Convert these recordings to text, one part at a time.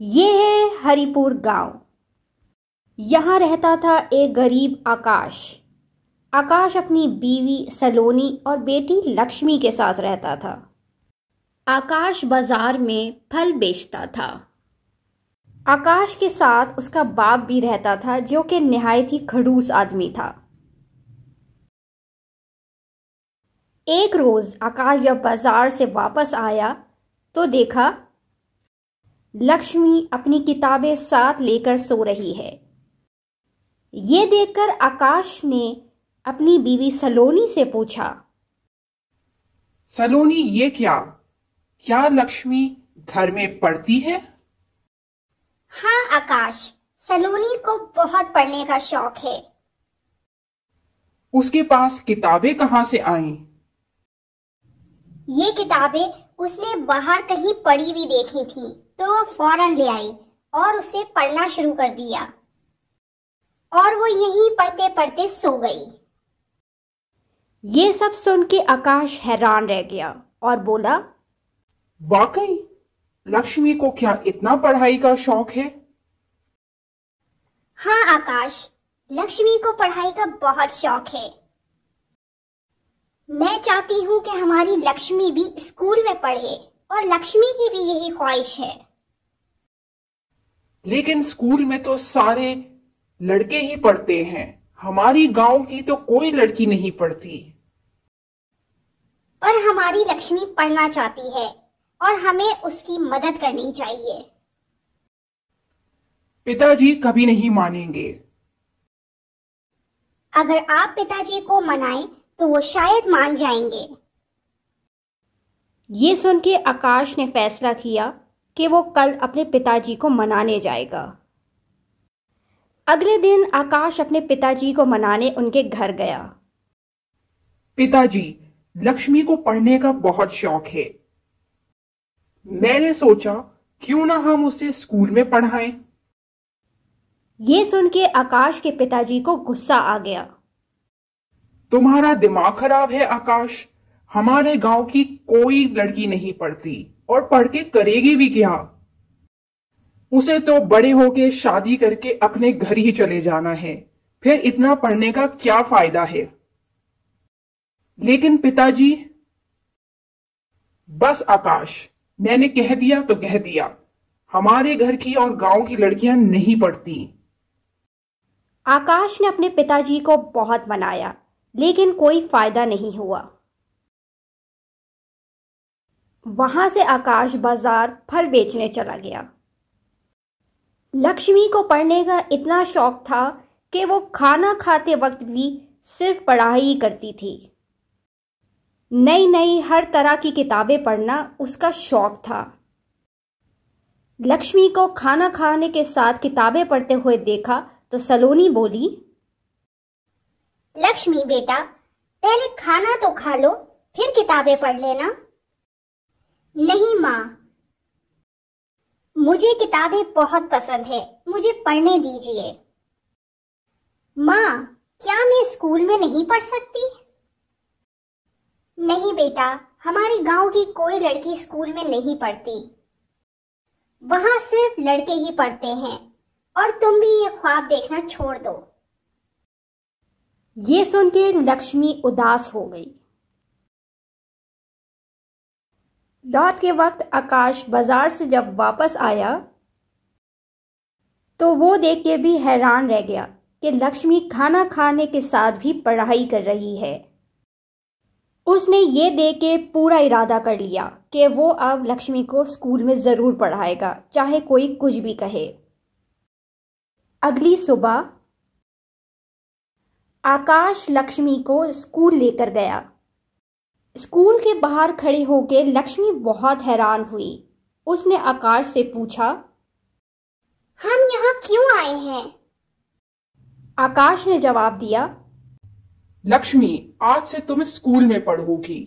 ये है हरिपुर गांव यहाँ रहता था एक गरीब आकाश आकाश अपनी बीवी सलोनी और बेटी लक्ष्मी के साथ रहता था आकाश बाजार में फल बेचता था आकाश के साथ उसका बाप भी रहता था जो कि नहायत ही खड़ूस आदमी था एक रोज आकाश जब बाजार से वापस आया तो देखा लक्ष्मी अपनी किताबें साथ लेकर सो रही है ये देखकर आकाश ने अपनी बीवी सलोनी से पूछा सलोनी ये क्या क्या लक्ष्मी घर में पढ़ती है हाँ आकाश सलोनी को बहुत पढ़ने का शौक है उसके पास किताबें कहाँ से आई ये किताबें उसने बाहर कहीं पढ़ी हुई देखी थी तो वो फौरन ले आई और उसे पढ़ना शुरू कर दिया और वो यही पढ़ते पढ़ते सो गई ये सब सुन के आकाश हैरान रह गया और बोला वाकई लक्ष्मी को क्या इतना पढ़ाई का शौक है हाँ आकाश लक्ष्मी को पढ़ाई का बहुत शौक है मैं चाहती हूँ कि हमारी लक्ष्मी भी स्कूल में पढ़े और लक्ष्मी की भी यही ख्वाहिश है लेकिन स्कूल में तो सारे लड़के ही पढ़ते हैं हमारी गांव की तो कोई लड़की नहीं पढ़ती पर हमारी लक्ष्मी पढ़ना चाहती है और हमें उसकी मदद करनी चाहिए पिताजी कभी नहीं मानेंगे अगर आप पिताजी को मनाएं तो वो शायद मान जाएंगे ये सुन के आकाश ने फैसला किया कि वो कल अपने पिताजी को मनाने जाएगा अगले दिन आकाश अपने पिताजी को मनाने उनके घर गया पिताजी लक्ष्मी को पढ़ने का बहुत शौक है मैंने सोचा क्यों ना हम उसे स्कूल में पढ़ाएं? ये सुन के आकाश के पिताजी को गुस्सा आ गया तुम्हारा दिमाग खराब है आकाश हमारे गांव की कोई लड़की नहीं पढ़ती और पढ़ के करेगी भी क्या उसे तो बड़े होके शादी करके अपने घर ही चले जाना है फिर इतना पढ़ने का क्या फायदा है लेकिन पिताजी बस आकाश मैंने कह दिया तो कह दिया हमारे घर की और गांव की लड़कियां नहीं पढ़ती आकाश ने अपने पिताजी को बहुत मनाया लेकिन कोई फायदा नहीं हुआ वहां से आकाश बाजार फल बेचने चला गया लक्ष्मी को पढ़ने का इतना शौक था कि वो खाना खाते वक्त भी सिर्फ पढ़ाई करती थी नई नई हर तरह की किताबें पढ़ना उसका शौक था लक्ष्मी को खाना खाने के साथ किताबें पढ़ते हुए देखा तो सलोनी बोली लक्ष्मी बेटा पहले खाना तो खा लो फिर किताबें पढ़ लेना नहीं माँ मुझे किताबें बहुत पसंद है मुझे पढ़ने दीजिए माँ क्या मैं स्कूल में नहीं पढ़ सकती नहीं बेटा हमारे गांव की कोई लड़की स्कूल में नहीं पढ़ती वहां सिर्फ लड़के ही पढ़ते हैं और तुम भी ये ख्वाब देखना छोड़ दो ये सुनकर लक्ष्मी उदास हो गई रात के वक्त आकाश बाजार से जब वापस आया तो वो देख के भी हैरान रह गया कि लक्ष्मी खाना खाने के साथ भी पढ़ाई कर रही है उसने ये देख के पूरा इरादा कर लिया कि वो अब लक्ष्मी को स्कूल में ज़रूर पढ़ाएगा चाहे कोई कुछ भी कहे अगली सुबह आकाश लक्ष्मी को स्कूल लेकर गया स्कूल के बाहर खड़े होकर लक्ष्मी बहुत हैरान हुई उसने आकाश से पूछा हम यहाँ क्यों आए हैं आकाश ने जवाब दिया लक्ष्मी आज से तुम स्कूल में पढ़ोगी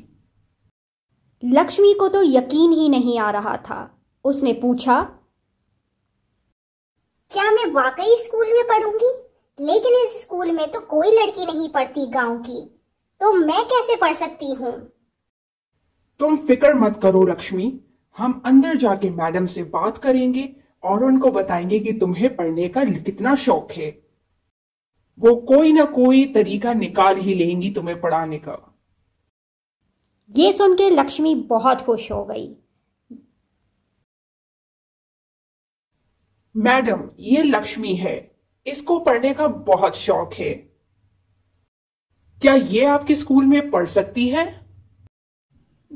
लक्ष्मी को तो यकीन ही नहीं आ रहा था उसने पूछा क्या मैं वाकई स्कूल में पढ़ूंगी लेकिन इस स्कूल में तो कोई लड़की नहीं पढ़ती गांव की तो मैं कैसे पढ़ सकती हूँ तुम फिक्र मत करो लक्ष्मी हम अंदर जाके मैडम से बात करेंगे और उनको बताएंगे कि तुम्हें पढ़ने का कितना शौक है वो कोई ना कोई तरीका निकाल ही लेंगी तुम्हें पढ़ाने का ये सुन के लक्ष्मी बहुत खुश हो गई मैडम ये लक्ष्मी है इसको पढ़ने का बहुत शौक है क्या ये आपके स्कूल में पढ़ सकती है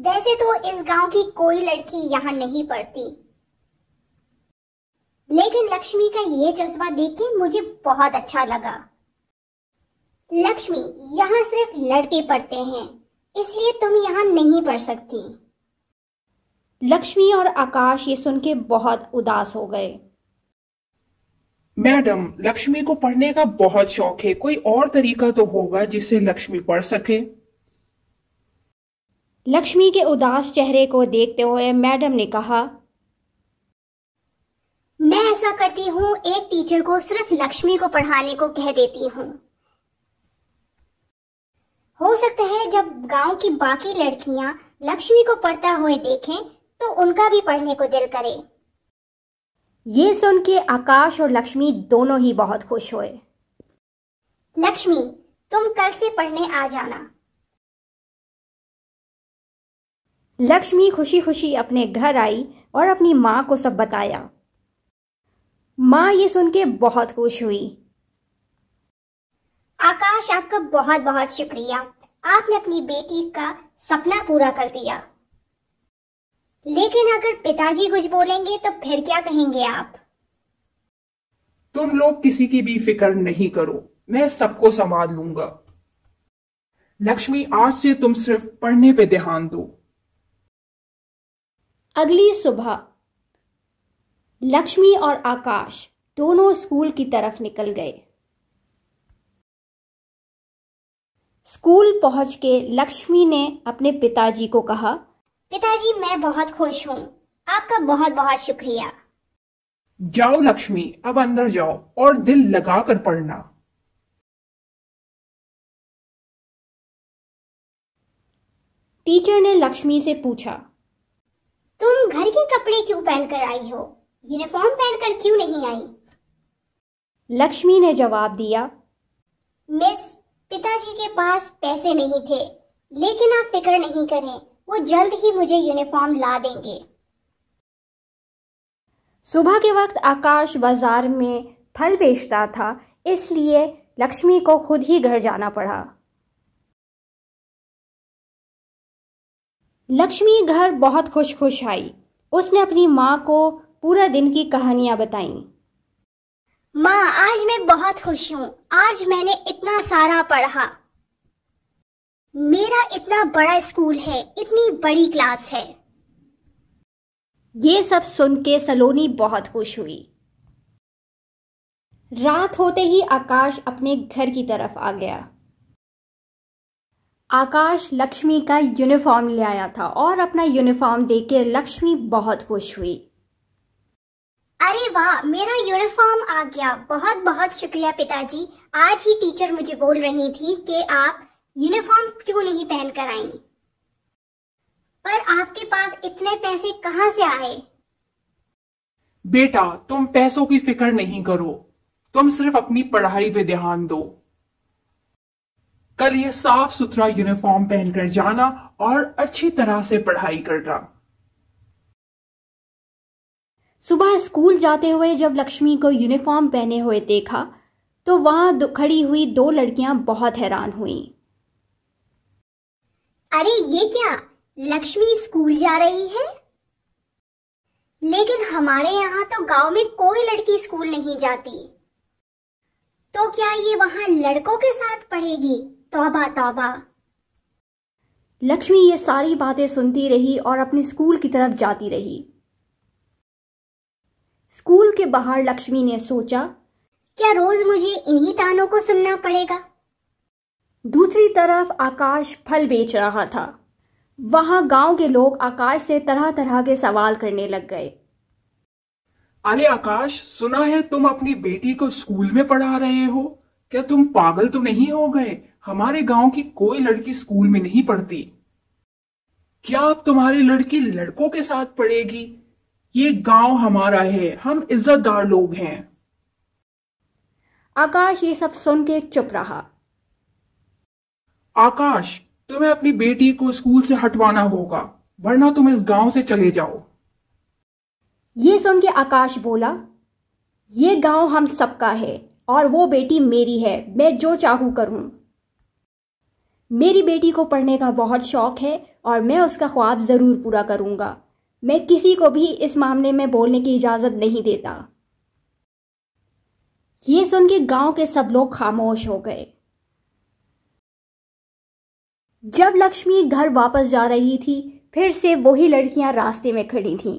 वैसे तो इस गांव की कोई लड़की यहाँ नहीं पढ़ती लेकिन लक्ष्मी का ये जज्बा देख के मुझे बहुत अच्छा लगा लक्ष्मी यहाँ सिर्फ लड़के पढ़ते हैं इसलिए तुम यहाँ नहीं पढ़ सकती लक्ष्मी और आकाश ये सुन के बहुत उदास हो गए मैडम लक्ष्मी को पढ़ने का बहुत शौक है कोई और तरीका तो होगा जिससे लक्ष्मी पढ़ सके लक्ष्मी के उदास चेहरे को देखते हुए मैडम ने कहा मैं ऐसा करती हूँ एक टीचर को सिर्फ लक्ष्मी को पढ़ाने को कह देती हूँ हो सकता है जब गांव की बाकी लड़कियां लक्ष्मी को पढ़ता हुए देखें तो उनका भी पढ़ने को दिल करे ये सुन के आकाश और लक्ष्मी दोनों ही बहुत खुश हुए लक्ष्मी तुम कल से पढ़ने आ जाना लक्ष्मी खुशी खुशी अपने घर आई और अपनी माँ को सब बताया माँ ये सुन के बहुत खुश हुई आकाश आपका बहुत बहुत शुक्रिया आपने अपनी बेटी का सपना पूरा कर दिया लेकिन अगर पिताजी कुछ बोलेंगे तो फिर क्या कहेंगे आप तुम लोग किसी की भी फिक्र नहीं करो मैं सबको संभाल लूंगा लक्ष्मी आज से तुम सिर्फ पढ़ने पे ध्यान दो अगली सुबह लक्ष्मी और आकाश दोनों स्कूल की तरफ निकल गए स्कूल पहुंच के लक्ष्मी ने अपने पिताजी को कहा पिताजी मैं बहुत खुश हूँ आपका बहुत बहुत शुक्रिया जाओ लक्ष्मी अब अंदर जाओ और दिल लगा कर पढ़ना टीचर ने लक्ष्मी से पूछा तुम घर के कपड़े क्यों पहनकर आई हो यूनिफॉर्म पहनकर क्यों नहीं आई लक्ष्मी ने जवाब दिया मिस पिताजी के पास पैसे नहीं थे लेकिन आप फिक्र नहीं करें वो जल्द ही मुझे यूनिफॉर्म ला देंगे सुबह के वक्त आकाश बाजार में फल बेचता था इसलिए लक्ष्मी को खुद ही घर जाना पड़ा लक्ष्मी घर बहुत खुश खुश आई उसने अपनी माँ को पूरा दिन की कहानियां बताई माँ आज मैं बहुत खुश हूँ आज मैंने इतना सारा पढ़ा मेरा इतना बड़ा स्कूल है इतनी बड़ी क्लास है ये सब सुन के सलोनी बहुत खुश हुई रात होते ही आकाश अपने घर की तरफ आ गया आकाश लक्ष्मी का यूनिफॉर्म ले आया था और अपना यूनिफॉर्म देकर लक्ष्मी बहुत खुश हुई अरे वाह मेरा यूनिफॉर्म आ गया बहुत बहुत शुक्रिया पिताजी आज ही टीचर मुझे बोल रही थी कि आप यूनिफॉर्म क्यों नहीं पहन कर आई पर आपके पास इतने पैसे कहाँ से आए बेटा तुम पैसों की फिक्र नहीं करो तुम सिर्फ अपनी पढ़ाई पे ध्यान दो कल ये साफ सुथरा यूनिफॉर्म पहनकर जाना और अच्छी तरह से पढ़ाई करना सुबह स्कूल जाते हुए जब लक्ष्मी को यूनिफॉर्म पहने हुए देखा तो वहां खड़ी हुई दो लड़कियां बहुत हैरान हुई अरे ये क्या लक्ष्मी स्कूल जा रही है लेकिन हमारे यहाँ तो गांव में कोई लड़की स्कूल नहीं जाती तो क्या ये वहां लड़कों के साथ पढ़ेगी तौबा तौबा लक्ष्मी ये सारी बातें सुनती रही और अपने स्कूल की तरफ जाती रही स्कूल के बाहर लक्ष्मी ने सोचा क्या रोज मुझे इन्हीं तानों को सुनना पड़ेगा दूसरी तरफ आकाश फल बेच रहा था वहां गांव के लोग आकाश से तरह तरह के सवाल करने लग गए अरे आकाश सुना है तुम अपनी बेटी को स्कूल में पढ़ा रहे हो क्या तुम पागल तो नहीं हो गए हमारे गांव की कोई लड़की स्कूल में नहीं पढ़ती क्या अब तुम्हारी लड़की लड़कों के साथ पढ़ेगी ये गांव हमारा है हम इज्जतदार लोग हैं आकाश ये सब सुन के चुप रहा आकाश तुम्हें अपनी बेटी को स्कूल से हटवाना होगा वरना तुम इस गांव से चले जाओ ये सुन के आकाश बोला ये गांव हम सबका है और वो बेटी मेरी है मैं जो चाहूं करूं मेरी बेटी को पढ़ने का बहुत शौक है और मैं उसका ख्वाब ज़रूर पूरा करूँगा मैं किसी को भी इस मामले में बोलने की इजाज़त नहीं देता ये सुन के गांव के सब लोग खामोश हो गए जब लक्ष्मी घर वापस जा रही थी फिर से वही लड़कियां रास्ते में खड़ी थीं।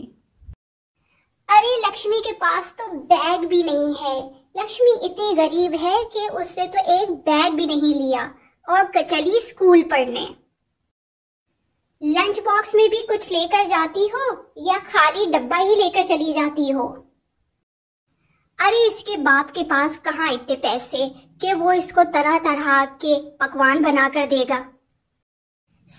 अरे लक्ष्मी के पास तो बैग भी नहीं है लक्ष्मी इतनी गरीब है कि उसने तो एक बैग भी नहीं लिया और कचली स्कूल पढ़ने लंच बॉक्स में भी कुछ लेकर जाती हो या खाली डब्बा ही लेकर चली जाती हो अरे इसके बाप के पास कहाँ इतने पैसे कि वो इसको तरह तरह के पकवान बनाकर देगा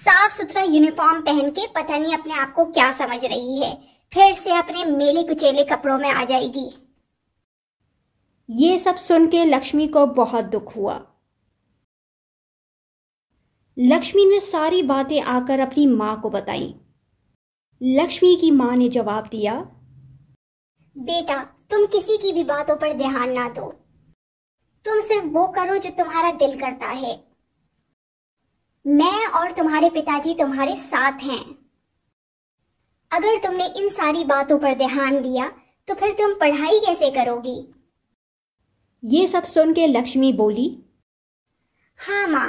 साफ सुथरा यूनिफॉर्म पहन के पता नहीं अपने आप को क्या समझ रही है फिर से अपने मेले कुचेले कपड़ों में आ जाएगी ये सब सुन के लक्ष्मी को बहुत दुख हुआ लक्ष्मी ने सारी बातें आकर अपनी माँ को बताई लक्ष्मी की माँ ने जवाब दिया बेटा तुम किसी की भी बातों पर ध्यान ना दो तुम सिर्फ वो करो जो तुम्हारा दिल करता है मैं और तुम्हारे पिताजी तुम्हारे साथ हैं अगर तुमने इन सारी बातों पर ध्यान दिया तो फिर तुम पढ़ाई कैसे करोगी ये सब सुन के लक्ष्मी बोली हाँ माँ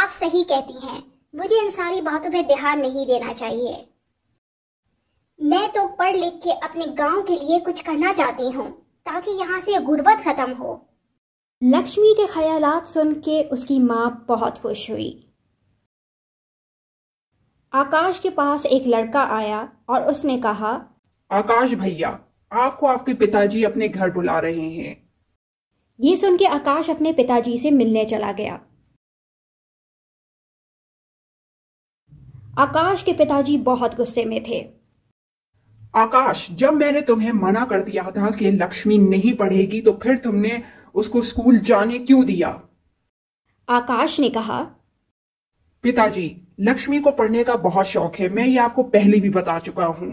आप सही कहती हैं मुझे इन सारी बातों पर ध्यान नहीं देना चाहिए मैं तो पढ़ लिख के अपने गांव के लिए कुछ करना चाहती हूँ ताकि यहाँ से गुर्बत खत्म हो लक्ष्मी के ख्याल सुन के उसकी माँ बहुत खुश हुई आकाश के पास एक लड़का आया और उसने कहा आकाश भैया आपको आपके पिताजी अपने घर बुला रहे हैं ये सुन के आकाश अपने पिताजी से मिलने चला गया आकाश के पिताजी बहुत गुस्से में थे आकाश जब मैंने तुम्हें मना कर दिया था कि लक्ष्मी नहीं पढ़ेगी तो फिर तुमने उसको स्कूल जाने क्यों दिया आकाश ने कहा पिताजी लक्ष्मी को पढ़ने का बहुत शौक है मैं ये आपको पहले भी बता चुका हूं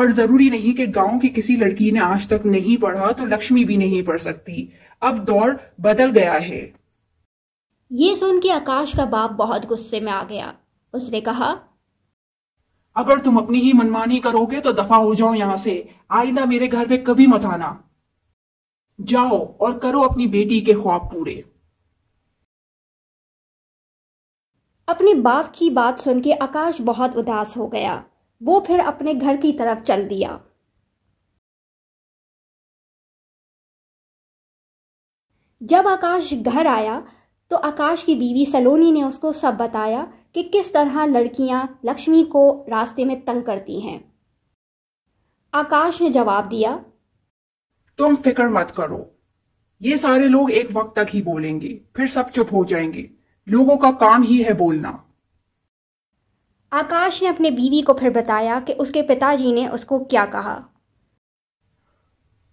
और जरूरी नहीं कि गांव की किसी लड़की ने आज तक नहीं पढ़ा तो लक्ष्मी भी नहीं पढ़ सकती अब दौर बदल गया है ये सुन के आकाश का बाप बहुत गुस्से में आ गया उसने कहा अगर तुम अपनी ही मनमानी करोगे तो दफा हो जाओ यहां से आईना मेरे घर पे कभी मत आना जाओ और करो अपनी बेटी के ख्वाब पूरे अपने बाप की बात सुन के आकाश बहुत उदास हो गया वो फिर अपने घर की तरफ चल दिया जब आकाश घर आया तो आकाश की बीवी सलोनी ने उसको सब बताया कि किस तरह लड़कियां लक्ष्मी को रास्ते में तंग करती हैं आकाश ने जवाब दिया तुम फिक्र मत करो ये सारे लोग एक वक्त तक ही बोलेंगे फिर सब चुप हो जाएंगे लोगों का काम ही है बोलना आकाश ने अपने बीवी को फिर बताया कि उसके पिताजी ने उसको क्या कहा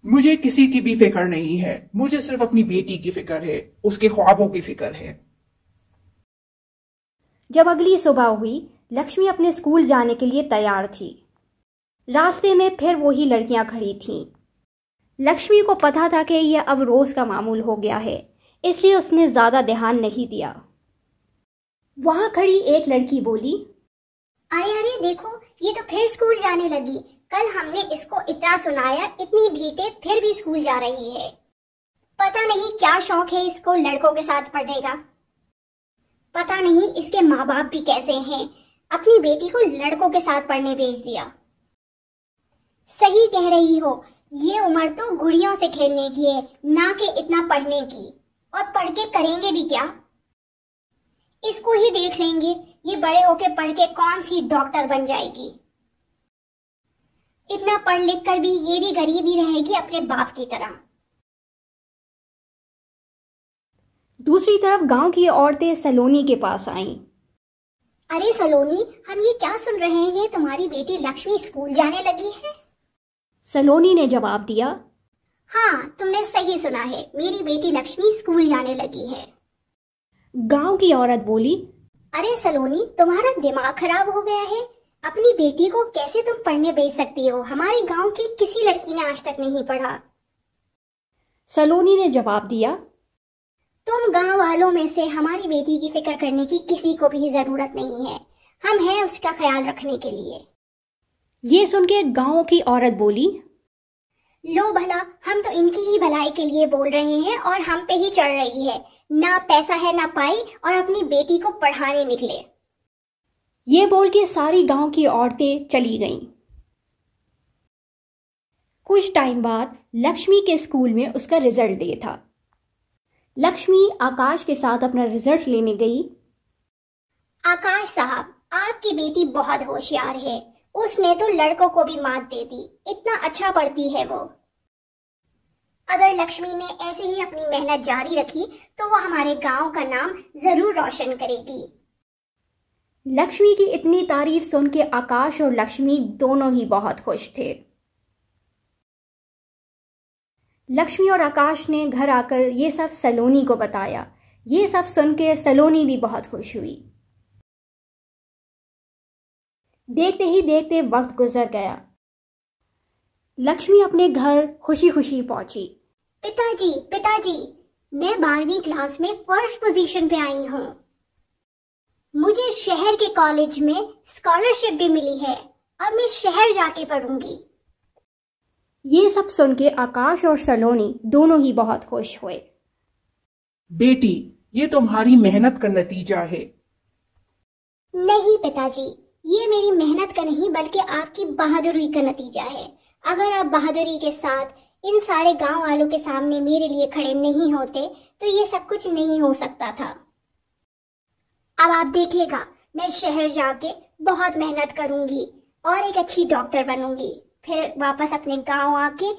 मुझे किसी की भी फिक्र नहीं है मुझे सिर्फ अपनी बेटी की फिक्र है उसके ख्वाबों की फिक्र है जब अगली सुबह हुई लक्ष्मी अपने स्कूल जाने के लिए तैयार थी रास्ते में फिर वही लड़कियां खड़ी थीं। लक्ष्मी को पता था कि यह अब रोज का मामूल हो गया है इसलिए उसने ज्यादा ध्यान नहीं दिया वहां खड़ी एक लड़की बोली अरे अरे देखो ये तो फिर स्कूल जाने लगी कल हमने इसको इतना सुनाया इतनी ढीटे फिर भी स्कूल जा रही है पता नहीं क्या शौक है इसको लड़कों के साथ पढ़ने का पता नहीं इसके माँ बाप भी कैसे हैं अपनी बेटी को लड़कों के साथ पढ़ने भेज दिया सही कह रही हो ये उम्र तो गुड़ियों से खेलने की है ना कि इतना पढ़ने की और पढ़ के करेंगे भी क्या इसको ही देख लेंगे ये बड़े होके पढ़ के कौन सी डॉक्टर बन जाएगी इतना पढ़ लिख कर भी ये भी गरीब ही रहेगी अपने बाप की तरह दूसरी तरफ गांव की औरतें सलोनी के पास आईं। अरे सलोनी हम ये क्या सुन रहे हैं तुम्हारी बेटी लक्ष्मी स्कूल जाने लगी है सलोनी ने जवाब दिया हाँ तुमने सही सुना है मेरी बेटी लक्ष्मी स्कूल जाने लगी है गांव की औरत बोली अरे सलोनी तुम्हारा दिमाग खराब हो गया है अपनी बेटी को कैसे तुम पढ़ने भेज सकती हो हमारे गांव की किसी लड़की ने आज तक नहीं पढ़ा सलोनी ने जवाब दिया तुम गांव वालों में से हमारी बेटी की फिक्र करने की किसी को भी जरूरत नहीं है हम हैं उसका ख्याल रखने के लिए ये सुन के गाँव की औरत बोली लो भला हम तो इनकी ही भलाई के लिए बोल रहे हैं और हम पे ही चढ़ रही है ना पैसा है ना पाई और अपनी बेटी को पढ़ाने निकले ये बोल के सारी गांव की औरतें चली गईं। कुछ टाइम बाद लक्ष्मी के स्कूल में उसका रिजल्ट डे था लक्ष्मी आकाश के साथ अपना रिजल्ट लेने गई आकाश साहब आपकी बेटी बहुत होशियार है उसने तो लड़कों को भी मात दे दी इतना अच्छा पढ़ती है वो अगर लक्ष्मी ने ऐसे ही अपनी मेहनत जारी रखी तो वो हमारे गांव का नाम जरूर रोशन करेगी लक्ष्मी की इतनी तारीफ सुन के आकाश और लक्ष्मी दोनों ही बहुत खुश थे लक्ष्मी और आकाश ने घर आकर ये सब सलोनी को बताया ये सब सुन के सलोनी भी बहुत खुश हुई देखते ही देखते वक्त गुजर गया लक्ष्मी अपने घर खुशी खुशी पहुंची पिताजी पिताजी मैं बारहवीं क्लास में फर्स्ट पोजीशन पे आई हूँ मुझे शहर के कॉलेज में स्कॉलरशिप भी मिली है और मैं शहर जाके पढ़ूंगी ये सब सुन के आकाश और सलोनी दोनों ही बहुत खुश हुए बेटी ये तुम्हारी मेहनत का नतीजा है नहीं पिताजी ये मेरी मेहनत का नहीं बल्कि आपकी बहादुरी का नतीजा है अगर आप बहादुरी के साथ इन सारे गांव वालों के सामने मेरे लिए खड़े नहीं होते तो ये सब कुछ नहीं हो सकता था अब आप देखिएगा मैं शहर जाके बहुत मेहनत करूंगी और एक अच्छी डॉक्टर बनूंगी फिर वापस अपने गांव आके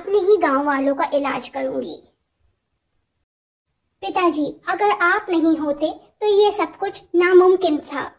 अपने ही गांव वालों का इलाज करूंगी पिताजी अगर आप नहीं होते तो ये सब कुछ नामुमकिन था